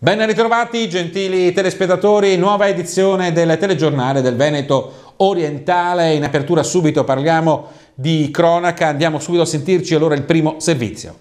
Ben ritrovati gentili telespettatori, nuova edizione del telegiornale del Veneto Orientale. In apertura subito parliamo di cronaca, andiamo subito a sentirci allora il primo servizio.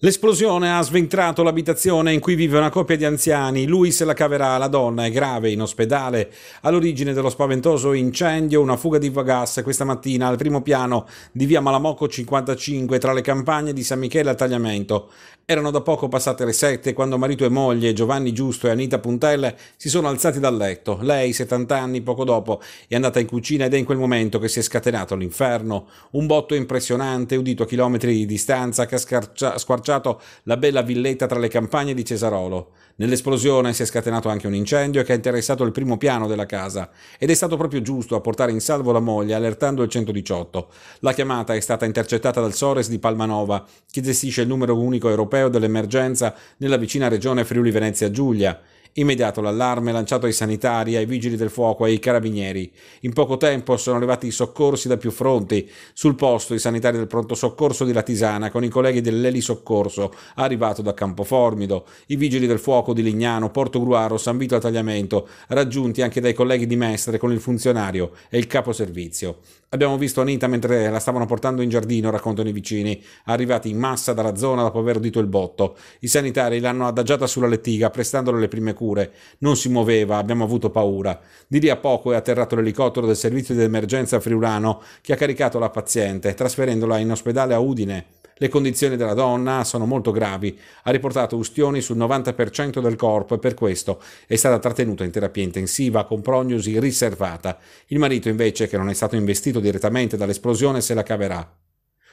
L'esplosione ha sventrato l'abitazione in cui vive una coppia di anziani. Lui se la caverà, la donna è grave in ospedale. All'origine dello spaventoso incendio, una fuga di gas questa mattina al primo piano di via Malamocco 55 tra le campagne di San Michele a Tagliamento. Erano da poco passate le sette quando marito e moglie, Giovanni Giusto e Anita Puntelle, si sono alzati dal letto. Lei, 70 anni, poco dopo, è andata in cucina ed è in quel momento che si è scatenato l'inferno. Un botto impressionante, udito a chilometri di distanza, che ha squarciato squarciato la bella villetta tra le campagne di Cesarolo. Nell'esplosione si è scatenato anche un incendio che ha interessato il primo piano della casa ed è stato proprio giusto a portare in salvo la moglie allertando il 118. La chiamata è stata intercettata dal Sores di Palmanova, che gestisce il numero unico europeo dell'emergenza nella vicina regione Friuli Venezia Giulia Immediato l'allarme lanciato ai sanitari, ai vigili del fuoco e ai carabinieri. In poco tempo sono arrivati i soccorsi da più fronti. Sul posto i sanitari del pronto soccorso di Latisana con i colleghi dell'elisoccorso arrivato da Campoformido, i vigili del fuoco di Lignano, Porto Gruaro, San Vito a Tagliamento, raggiunti anche dai colleghi di Mestre con il funzionario e il capo servizio. Abbiamo visto Anita mentre la stavano portando in giardino, raccontano i vicini, arrivati in massa dalla zona dopo aver udito il botto. I sanitari l'hanno adagiata sulla lettiga prestandole le prime cure pure. Non si muoveva, abbiamo avuto paura. Di lì a poco è atterrato l'elicottero del servizio di emergenza friulano che ha caricato la paziente, trasferendola in ospedale a Udine. Le condizioni della donna sono molto gravi, ha riportato ustioni sul 90% del corpo e per questo è stata trattenuta in terapia intensiva con prognosi riservata. Il marito invece, che non è stato investito direttamente dall'esplosione, se la caverà.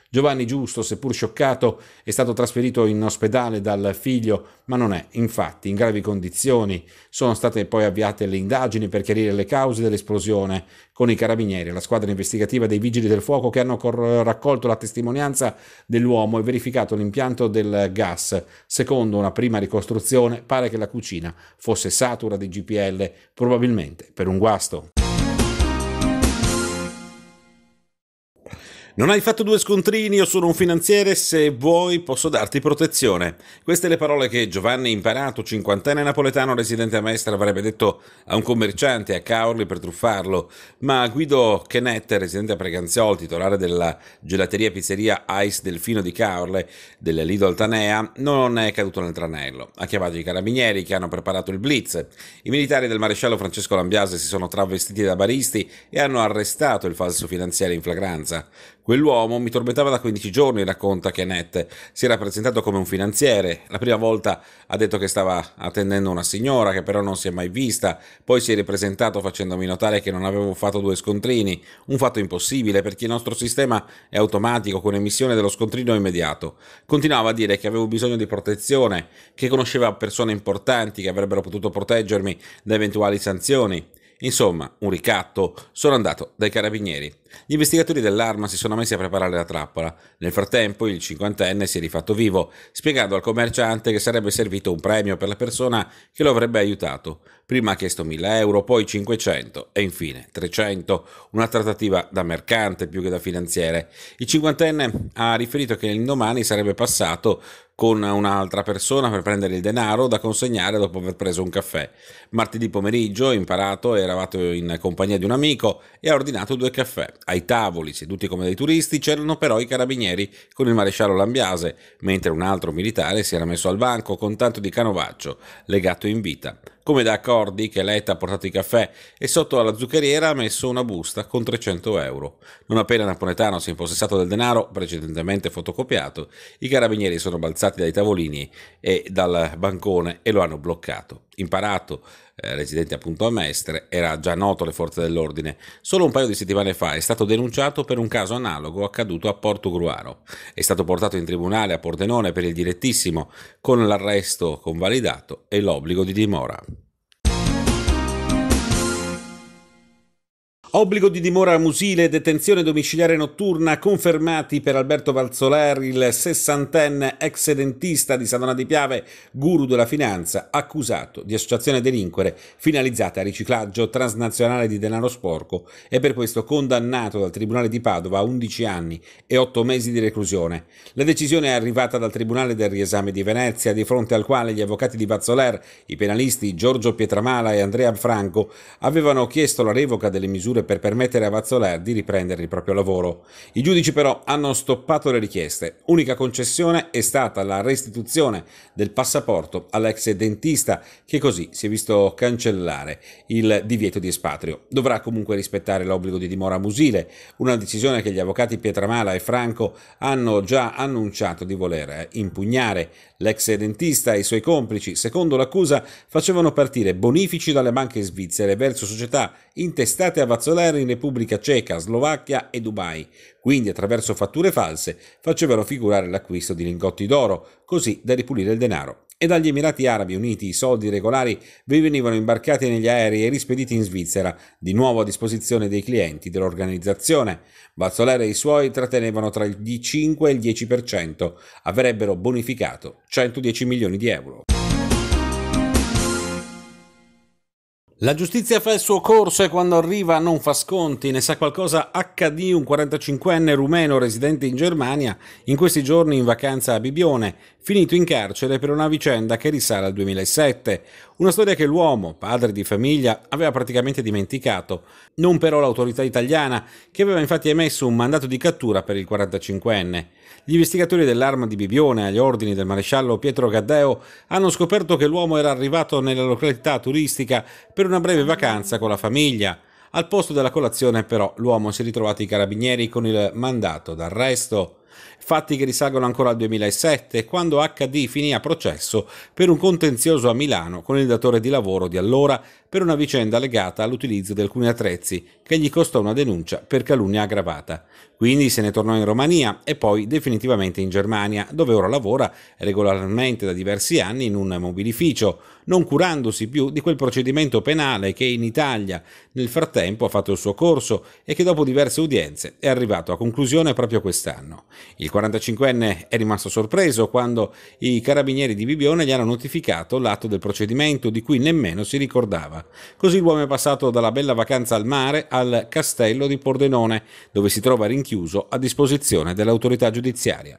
Giovanni Giusto, seppur scioccato, è stato trasferito in ospedale dal figlio, ma non è infatti in gravi condizioni. Sono state poi avviate le indagini per chiarire le cause dell'esplosione con i carabinieri, e la squadra investigativa dei vigili del fuoco che hanno raccolto la testimonianza dell'uomo e verificato l'impianto del gas. Secondo una prima ricostruzione, pare che la cucina fosse satura di GPL, probabilmente per un guasto. Non hai fatto due scontrini, io sono un finanziere, se vuoi posso darti protezione. Queste le parole che Giovanni Imparato, cinquantenne napoletano residente a Mestra, avrebbe detto a un commerciante a Caorli per truffarlo, ma Guido Kenette, residente a Preganziol, titolare della gelateria e pizzeria Ice Delfino di Caorle, della Lido Altanea, non è caduto nel tranello. Ha chiamato i carabinieri che hanno preparato il blitz. I militari del maresciallo Francesco Lambiase si sono travestiti da baristi e hanno arrestato il falso finanziere in flagranza. Quell'uomo mi tormentava da 15 giorni, racconta Kenneth. Si era presentato come un finanziere. La prima volta ha detto che stava attendendo una signora, che però non si è mai vista. Poi si è ripresentato facendomi notare che non avevo fatto due scontrini. Un fatto impossibile, perché il nostro sistema è automatico, con emissione dello scontrino immediato. Continuava a dire che avevo bisogno di protezione, che conosceva persone importanti che avrebbero potuto proteggermi da eventuali sanzioni. Insomma, un ricatto. Sono andato dai carabinieri. Gli investigatori dell'arma si sono messi a preparare la trappola. Nel frattempo il cinquantenne si è rifatto vivo, spiegando al commerciante che sarebbe servito un premio per la persona che lo avrebbe aiutato. Prima ha chiesto 1000 euro, poi 500 e infine 300, una trattativa da mercante più che da finanziere. Il cinquantenne ha riferito che l'indomani sarebbe passato con un'altra persona per prendere il denaro da consegnare dopo aver preso un caffè. Martedì pomeriggio, imparato, eravate in compagnia di un amico e ha ordinato due caffè ai tavoli, seduti come dei turisti, c'erano però i carabinieri con il maresciallo Lambiase, mentre un altro militare si era messo al banco con tanto di canovaccio, legato in vita. Come da accordi che Letta ha portato i caffè e sotto alla zuccheriera ha messo una busta con 300 euro. Non appena Napoletano si è impossessato del denaro precedentemente fotocopiato, i carabinieri sono balzati dai tavolini e dal bancone e lo hanno bloccato. Imparato eh, residente appunto a Mestre, era già noto alle forze dell'ordine. Solo un paio di settimane fa è stato denunciato per un caso analogo accaduto a Porto Gruaro. È stato portato in tribunale a Pordenone per il direttissimo, con l'arresto convalidato e l'obbligo di dimora. Obbligo di dimora a Musile e detenzione domiciliare notturna confermati per Alberto Valzolari, il sessantenne ex dentista di Sant'Anna di Piave, guru della finanza, accusato di associazione delinquere finalizzata a riciclaggio transnazionale di denaro sporco e per questo condannato dal Tribunale di Padova a 11 anni e 8 mesi di reclusione. La decisione è arrivata dal Tribunale del Riesame di Venezia, di fronte al quale gli avvocati di Valzoler, i penalisti Giorgio Pietramala e Andrea Franco, avevano chiesto la revoca delle misure per permettere a Vazzoler di riprendere il proprio lavoro. I giudici però hanno stoppato le richieste. Unica concessione è stata la restituzione del passaporto all'ex dentista che così si è visto cancellare il divieto di espatrio. Dovrà comunque rispettare l'obbligo di dimora musile, una decisione che gli avvocati Pietramala e Franco hanno già annunciato di voler impugnare. L'ex dentista e i suoi complici, secondo l'accusa, facevano partire bonifici dalle banche svizzere verso società intestate a Vazzolari in Repubblica Ceca, Slovacchia e Dubai, quindi attraverso fatture false facevano figurare l'acquisto di lingotti d'oro, così da ripulire il denaro e dagli Emirati Arabi Uniti i soldi regolari vi venivano imbarcati negli aerei e rispediti in Svizzera, di nuovo a disposizione dei clienti dell'organizzazione. Bazzolera e i suoi trattenevano tra il 5 e il 10%, avrebbero bonificato 110 milioni di euro. La giustizia fa il suo corso e quando arriva non fa sconti, ne sa qualcosa HD, un 45enne rumeno residente in Germania, in questi giorni in vacanza a Bibione, finito in carcere per una vicenda che risale al 2007. Una storia che l'uomo, padre di famiglia, aveva praticamente dimenticato, non però l'autorità italiana, che aveva infatti emesso un mandato di cattura per il 45enne. Gli investigatori dell'arma di Bibione, agli ordini del maresciallo Pietro Gaddeo, hanno scoperto che l'uomo era arrivato nella località turistica per una breve vacanza con la famiglia. Al posto della colazione, però, l'uomo si è ritrovato i carabinieri con il mandato d'arresto fatti che risalgono ancora al 2007, quando HD finì a processo per un contenzioso a Milano con il datore di lavoro di allora per una vicenda legata all'utilizzo di alcuni attrezzi che gli costò una denuncia per calunnia aggravata. Quindi se ne tornò in Romania e poi definitivamente in Germania, dove ora lavora regolarmente da diversi anni in un mobilificio, non curandosi più di quel procedimento penale che in Italia nel frattempo ha fatto il suo corso e che dopo diverse udienze è arrivato a conclusione proprio quest'anno. Il 45enne è rimasto sorpreso quando i carabinieri di Bibione gli hanno notificato l'atto del procedimento di cui nemmeno si ricordava. Così l'uomo è passato dalla bella vacanza al mare al castello di Pordenone, dove si trova rinchiuso a disposizione dell'autorità giudiziaria.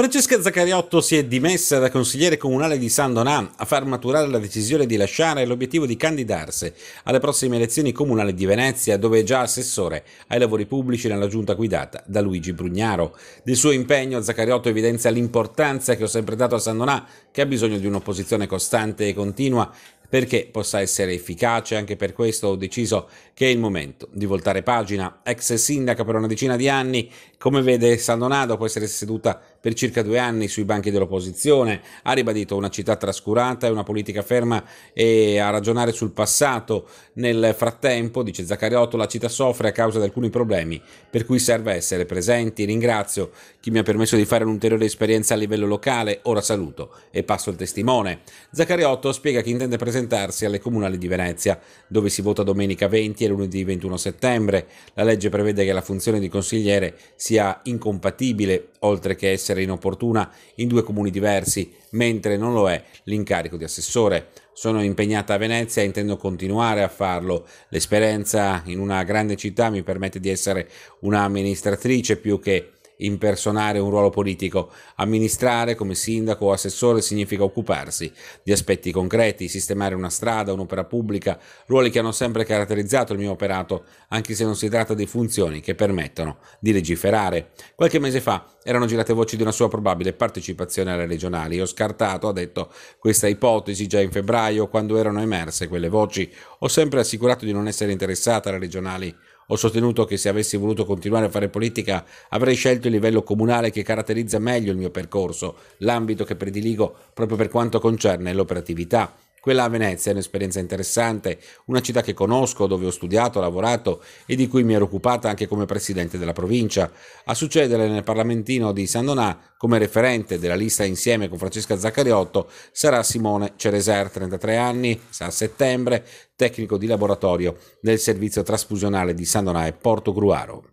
Francesca Zaccariotto si è dimessa da consigliere comunale di San Donà a far maturare la decisione di lasciare l'obiettivo di candidarsi alle prossime elezioni comunali di Venezia, dove è già assessore ai lavori pubblici nella giunta guidata da Luigi Brugnaro. Del suo impegno Zaccariotto evidenzia l'importanza che ho sempre dato a San Donà, che ha bisogno di un'opposizione costante e continua perché possa essere efficace. Anche per questo ho deciso che è il momento di voltare pagina. Ex sindaca per una decina di anni, come vede San Donà, dopo essere seduta per circa due anni sui banchi dell'opposizione, ha ribadito una città trascurata e una politica ferma e a ragionare sul passato. Nel frattempo, dice Zaccariotto, la città soffre a causa di alcuni problemi, per cui serve essere presenti. Ringrazio chi mi ha permesso di fare un'ulteriore esperienza a livello locale, ora saluto e passo il testimone. Zaccariotto spiega che intende presentarsi alle comunali di Venezia, dove si vota domenica 20 e lunedì 21 settembre. La legge prevede che la funzione di consigliere sia incompatibile oltre che essere inopportuna in due comuni diversi, mentre non lo è l'incarico di assessore. Sono impegnata a Venezia e intendo continuare a farlo. L'esperienza in una grande città mi permette di essere un'amministratrice più che impersonare un ruolo politico. Amministrare come sindaco o assessore significa occuparsi di aspetti concreti, sistemare una strada, un'opera pubblica, ruoli che hanno sempre caratterizzato il mio operato, anche se non si tratta di funzioni che permettono di legiferare. Qualche mese fa erano girate voci di una sua probabile partecipazione alle regionali. Ho scartato, ha detto, questa ipotesi già in febbraio, quando erano emerse quelle voci. Ho sempre assicurato di non essere interessata alle regionali ho sostenuto che se avessi voluto continuare a fare politica avrei scelto il livello comunale che caratterizza meglio il mio percorso, l'ambito che prediligo proprio per quanto concerne l'operatività. Quella a Venezia è un'esperienza interessante, una città che conosco, dove ho studiato, lavorato e di cui mi ero occupata anche come presidente della provincia. A succedere nel Parlamentino di San Donà, come referente della lista insieme con Francesca Zaccariotto, sarà Simone Cereser, 33 anni, a settembre, tecnico di laboratorio del servizio trasfusionale di San Donà e Porto Gruaro.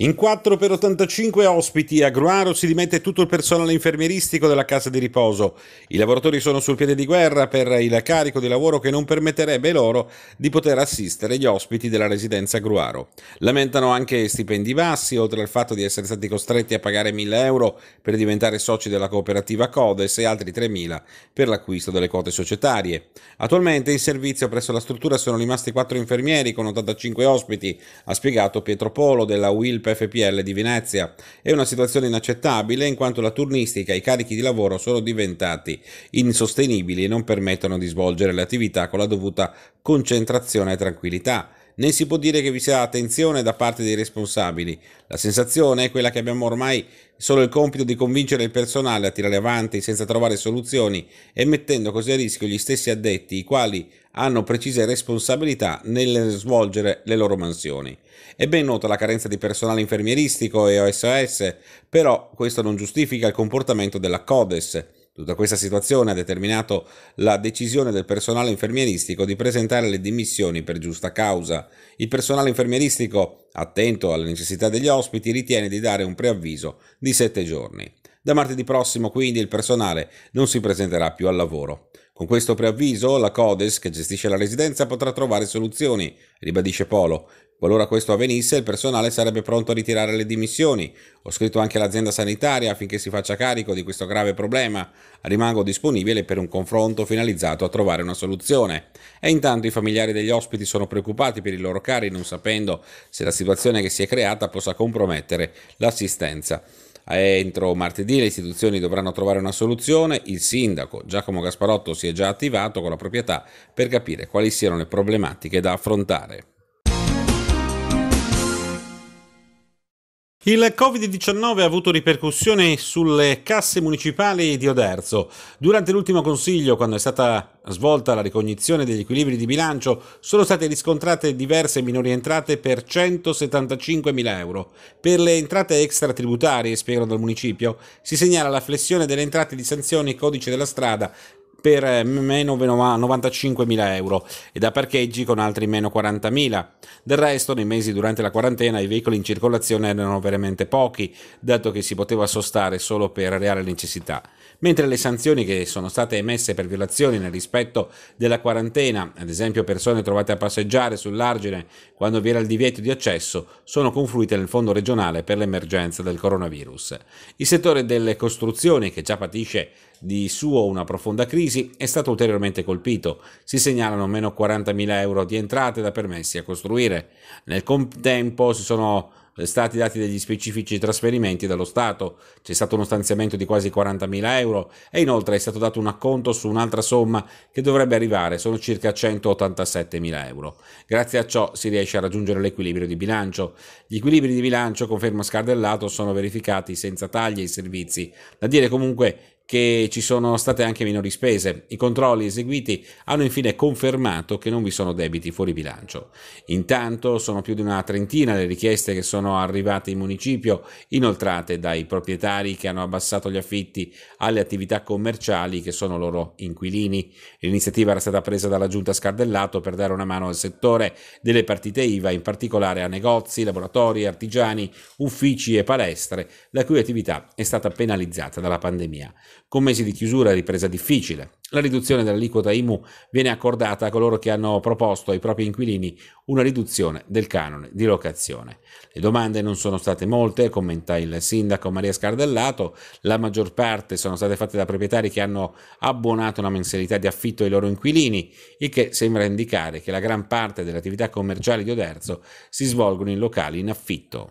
In 4 per 85 ospiti a Gruaro si dimette tutto il personale infermieristico della casa di riposo. I lavoratori sono sul piede di guerra per il carico di lavoro che non permetterebbe loro di poter assistere gli ospiti della residenza Gruaro. Lamentano anche stipendi bassi, oltre al fatto di essere stati costretti a pagare 1000 euro per diventare soci della cooperativa Codes e altri 3000 per l'acquisto delle quote societarie. Attualmente in servizio presso la struttura sono rimasti 4 infermieri con 85 ospiti, ha spiegato Pietro Polo della Will FPL di Venezia. È una situazione inaccettabile in quanto la turnistica e i carichi di lavoro sono diventati insostenibili e non permettono di svolgere le attività con la dovuta concentrazione e tranquillità né si può dire che vi sia attenzione da parte dei responsabili. La sensazione è quella che abbiamo ormai solo il compito di convincere il personale a tirare avanti senza trovare soluzioni e mettendo così a rischio gli stessi addetti, i quali hanno precise responsabilità nel svolgere le loro mansioni. È ben nota la carenza di personale infermieristico e OSS, però questo non giustifica il comportamento della CODES. Tutta questa situazione ha determinato la decisione del personale infermieristico di presentare le dimissioni per giusta causa. Il personale infermieristico, attento alle necessità degli ospiti, ritiene di dare un preavviso di sette giorni. Da martedì prossimo quindi il personale non si presenterà più al lavoro. Con questo preavviso la Codes che gestisce la residenza potrà trovare soluzioni, ribadisce Polo. Qualora questo avvenisse il personale sarebbe pronto a ritirare le dimissioni. Ho scritto anche all'azienda sanitaria affinché si faccia carico di questo grave problema. Rimango disponibile per un confronto finalizzato a trovare una soluzione. E intanto i familiari degli ospiti sono preoccupati per i loro cari non sapendo se la situazione che si è creata possa compromettere l'assistenza. Entro martedì le istituzioni dovranno trovare una soluzione. Il sindaco Giacomo Gasparotto si è già attivato con la proprietà per capire quali siano le problematiche da affrontare. Il Covid-19 ha avuto ripercussioni sulle casse municipali di Oderzo. Durante l'ultimo consiglio, quando è stata svolta la ricognizione degli equilibri di bilancio, sono state riscontrate diverse minori entrate per 175.000 euro. Per le entrate extratributarie, spiegano dal municipio, si segnala la flessione delle entrate di sanzioni codice della strada per eh, meno 95.000 euro e da parcheggi con altri meno 40.000. Del resto, nei mesi durante la quarantena i veicoli in circolazione erano veramente pochi, dato che si poteva sostare solo per reale necessità mentre le sanzioni che sono state emesse per violazioni nel rispetto della quarantena, ad esempio persone trovate a passeggiare sull'argine quando vi era il divieto di accesso, sono confluite nel fondo regionale per l'emergenza del coronavirus. Il settore delle costruzioni, che già patisce di suo una profonda crisi, è stato ulteriormente colpito. Si segnalano meno 40.000 euro di entrate da permessi a costruire. Nel contempo si sono stati dati degli specifici trasferimenti dallo Stato, c'è stato uno stanziamento di quasi 40.000 euro e inoltre è stato dato un acconto su un'altra somma che dovrebbe arrivare, sono circa 187.000 euro. Grazie a ciò si riesce a raggiungere l'equilibrio di bilancio. Gli equilibri di bilancio, conferma Scardellato, sono verificati senza tagli ai servizi, da dire comunque che ci sono state anche minori spese. I controlli eseguiti hanno infine confermato che non vi sono debiti fuori bilancio. Intanto sono più di una trentina le richieste che sono arrivate in municipio, inoltrate dai proprietari che hanno abbassato gli affitti alle attività commerciali che sono loro inquilini. L'iniziativa era stata presa dalla giunta Scardellato per dare una mano al settore delle partite IVA, in particolare a negozi, laboratori, artigiani, uffici e palestre, la cui attività è stata penalizzata dalla pandemia con mesi di chiusura e ripresa difficile. La riduzione dell'aliquota IMU viene accordata a coloro che hanno proposto ai propri inquilini una riduzione del canone di locazione. Le domande non sono state molte, commenta il sindaco Maria Scardellato, la maggior parte sono state fatte da proprietari che hanno abbonato una mensilità di affitto ai loro inquilini, il che sembra indicare che la gran parte delle attività commerciali di Oderzo si svolgono in locali in affitto.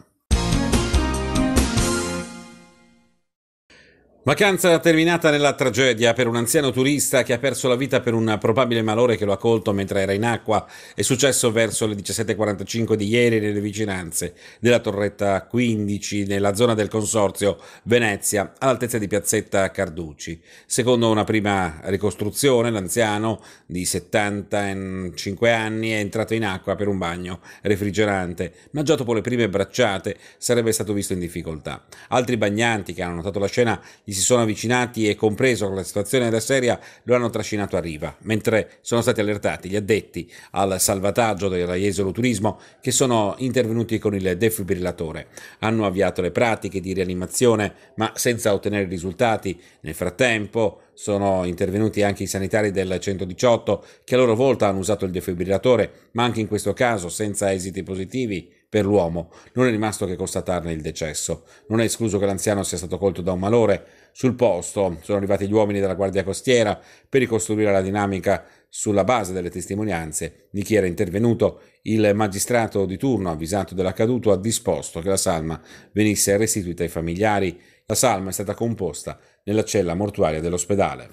Vacanza terminata nella tragedia per un anziano turista che ha perso la vita per un probabile malore che lo ha colto mentre era in acqua. È successo verso le 17.45 di ieri nelle vicinanze della torretta 15 nella zona del consorzio Venezia all'altezza di piazzetta Carducci. Secondo una prima ricostruzione l'anziano di 75 anni è entrato in acqua per un bagno refrigerante, ma già dopo le prime bracciate sarebbe stato visto in difficoltà. Altri bagnanti che hanno notato la scena gli si sono avvicinati e compreso la situazione della Seria lo hanno trascinato a riva, mentre sono stati allertati gli addetti al salvataggio della dell'Aiesolo Turismo che sono intervenuti con il defibrillatore. Hanno avviato le pratiche di rianimazione ma senza ottenere risultati. Nel frattempo sono intervenuti anche i sanitari del 118 che a loro volta hanno usato il defibrillatore, ma anche in questo caso senza esiti positivi per l'uomo. Non è rimasto che constatarne il decesso. Non è escluso che l'anziano sia stato colto da un malore. Sul posto sono arrivati gli uomini della Guardia Costiera per ricostruire la dinamica sulla base delle testimonianze di chi era intervenuto, il magistrato di turno, avvisato dell'accaduto, ha disposto che la salma venisse restituita ai familiari. La salma è stata composta nella cella mortuaria dell'ospedale.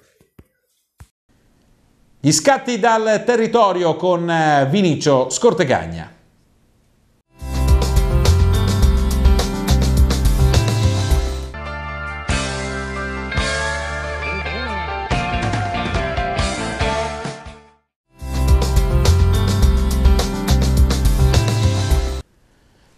Gli scatti dal territorio con eh, Vinicio Scortegagna.